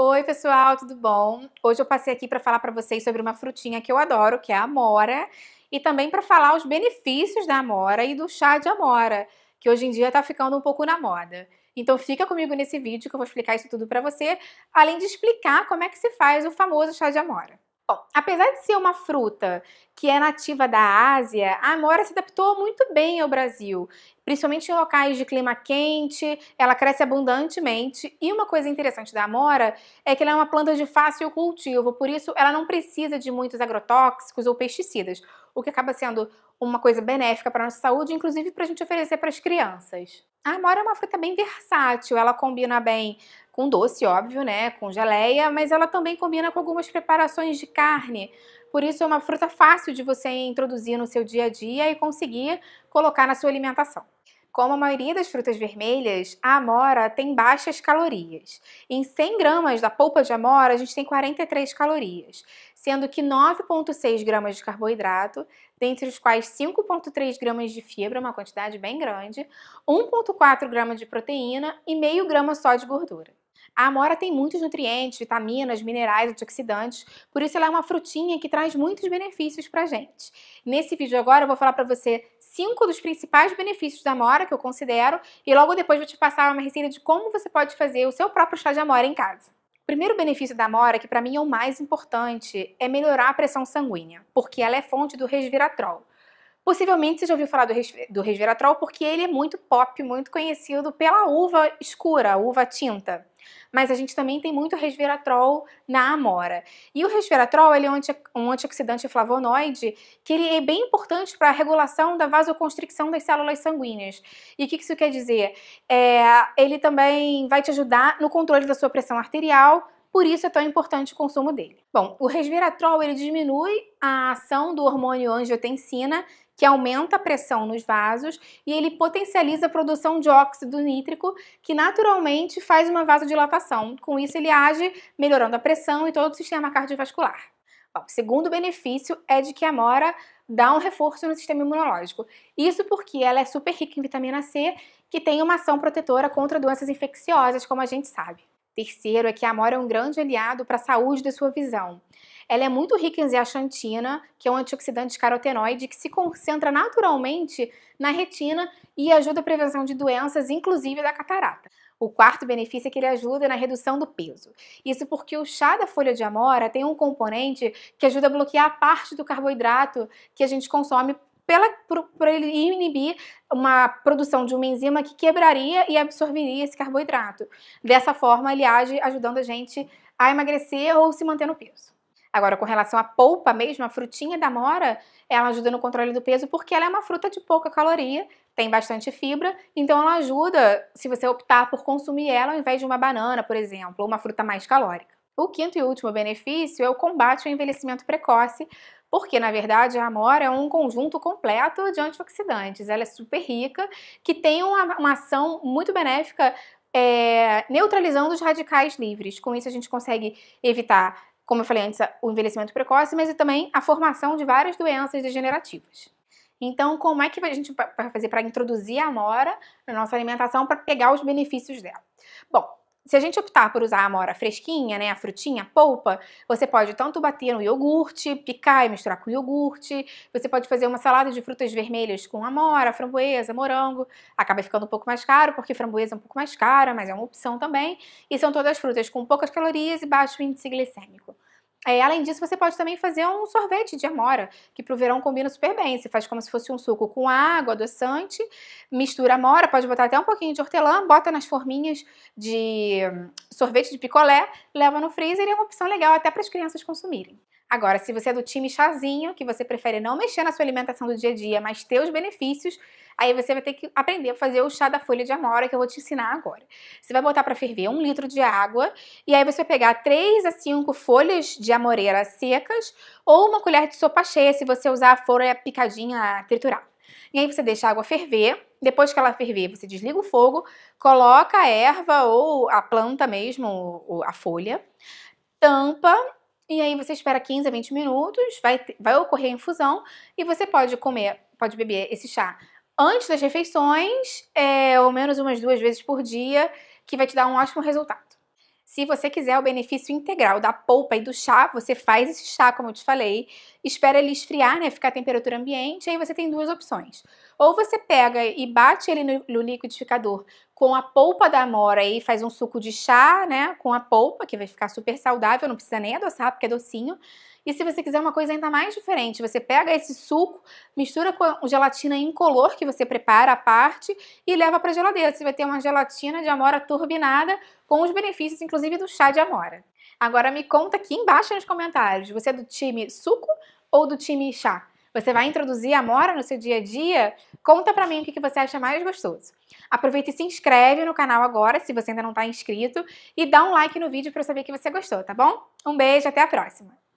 Oi, pessoal, tudo bom? Hoje eu passei aqui para falar para vocês sobre uma frutinha que eu adoro, que é a amora, e também para falar os benefícios da amora e do chá de amora, que hoje em dia está ficando um pouco na moda. Então fica comigo nesse vídeo que eu vou explicar isso tudo para você, além de explicar como é que se faz o famoso chá de amora. Bom, apesar de ser uma fruta que é nativa da Ásia, a amora se adaptou muito bem ao Brasil, principalmente em locais de clima quente, ela cresce abundantemente. E uma coisa interessante da amora é que ela é uma planta de fácil cultivo, por isso ela não precisa de muitos agrotóxicos ou pesticidas o que acaba sendo uma coisa benéfica para a nossa saúde, inclusive para a gente oferecer para as crianças. A amora é uma fruta bem versátil, ela combina bem com doce, óbvio, né, com geleia, mas ela também combina com algumas preparações de carne. Por isso é uma fruta fácil de você introduzir no seu dia a dia e conseguir colocar na sua alimentação. Como a maioria das frutas vermelhas, a amora tem baixas calorias. Em 100 gramas da polpa de amora, a gente tem 43 calorias, sendo que 9,6 gramas de carboidrato, dentre os quais 5,3 gramas de fibra, uma quantidade bem grande, 1,4 gramas de proteína e meio grama só de gordura. A amora tem muitos nutrientes, vitaminas, minerais, antioxidantes, por isso ela é uma frutinha que traz muitos benefícios para gente. Nesse vídeo agora eu vou falar para você cinco dos principais benefícios da amora que eu considero e logo depois vou te passar uma receita de como você pode fazer o seu próprio chá de amora em casa. O primeiro benefício da amora, que para mim é o mais importante, é melhorar a pressão sanguínea, porque ela é fonte do resveratrol. Possivelmente você já ouviu falar do, res, do resveratrol porque ele é muito pop, muito conhecido pela uva escura, uva tinta. Mas a gente também tem muito resveratrol na amora. E o resveratrol ele é um, anti, um antioxidante flavonoide que ele é bem importante para a regulação da vasoconstricção das células sanguíneas. E o que, que isso quer dizer? É, ele também vai te ajudar no controle da sua pressão arterial, por isso é tão importante o consumo dele. Bom, o resveratrol ele diminui a ação do hormônio angiotensina, que aumenta a pressão nos vasos e ele potencializa a produção de óxido nítrico, que naturalmente faz uma vasodilatação. Com isso ele age melhorando a pressão e todo o sistema cardiovascular. Bom, o segundo benefício é de que a mora dá um reforço no sistema imunológico. Isso porque ela é super rica em vitamina C, que tem uma ação protetora contra doenças infecciosas, como a gente sabe. Terceiro é que a amora é um grande aliado para a saúde da sua visão. Ela é muito rica em zeaxantina, que é um antioxidante carotenoide que se concentra naturalmente na retina e ajuda a prevenção de doenças, inclusive da catarata. O quarto benefício é que ele ajuda na redução do peso. Isso porque o chá da folha de amora tem um componente que ajuda a bloquear parte do carboidrato que a gente consome para ele inibir uma produção de uma enzima que quebraria e absorveria esse carboidrato. Dessa forma, ele age ajudando a gente a emagrecer ou se manter no peso. Agora, com relação à polpa mesmo, a frutinha da mora, ela ajuda no controle do peso porque ela é uma fruta de pouca caloria, tem bastante fibra, então ela ajuda se você optar por consumir ela ao invés de uma banana, por exemplo, ou uma fruta mais calórica. O quinto e último benefício é o combate ao envelhecimento precoce, porque na verdade a amora é um conjunto completo de antioxidantes. Ela é super rica, que tem uma, uma ação muito benéfica é, neutralizando os radicais livres. Com isso a gente consegue evitar, como eu falei antes, o envelhecimento precoce, mas também a formação de várias doenças degenerativas. Então, como é que a gente vai fazer para introduzir a amora na nossa alimentação para pegar os benefícios dela? Bom, se a gente optar por usar a amora fresquinha, né, a frutinha, a polpa, você pode tanto bater no iogurte, picar e misturar com iogurte, você pode fazer uma salada de frutas vermelhas com amora, framboesa, morango, acaba ficando um pouco mais caro, porque framboesa é um pouco mais cara, mas é uma opção também, e são todas frutas com poucas calorias e baixo índice glicêmico. É, além disso, você pode também fazer um sorvete de amora, que para o verão combina super bem. Você faz como se fosse um suco com água, adoçante, mistura amora, pode botar até um pouquinho de hortelã, bota nas forminhas de hum, sorvete de picolé, leva no freezer e é uma opção legal até para as crianças consumirem. Agora, se você é do time chazinho, que você prefere não mexer na sua alimentação do dia a dia, mas ter os benefícios, aí você vai ter que aprender a fazer o chá da folha de amora, que eu vou te ensinar agora. Você vai botar para ferver um litro de água, e aí você vai pegar três a cinco folhas de amoreira secas, ou uma colher de sopa cheia, se você usar a folha picadinha triturada. E aí você deixa a água ferver, depois que ela ferver, você desliga o fogo, coloca a erva ou a planta mesmo, a folha, tampa e aí você espera 15 a 20 minutos, vai, vai ocorrer a infusão e você pode comer, pode beber esse chá antes das refeições, é, ao menos umas duas vezes por dia, que vai te dar um ótimo resultado. Se você quiser o benefício integral da polpa e do chá, você faz esse chá, como eu te falei, espera ele esfriar, né, ficar a temperatura ambiente, aí você tem duas opções. Ou você pega e bate ele no, no liquidificador com a polpa da amora e faz um suco de chá, né, com a polpa, que vai ficar super saudável, não precisa nem adoçar porque é docinho. E se você quiser uma coisa ainda mais diferente, você pega esse suco, mistura com gelatina incolor que você prepara à parte e leva para a geladeira. Você vai ter uma gelatina de amora turbinada com os benefícios, inclusive, do chá de amora. Agora me conta aqui embaixo nos comentários, você é do time suco ou do time chá? Você vai introduzir a mora no seu dia a dia? Conta pra mim o que você acha mais gostoso. Aproveita e se inscreve no canal agora, se você ainda não está inscrito, e dá um like no vídeo para eu saber que você gostou, tá bom? Um beijo, até a próxima!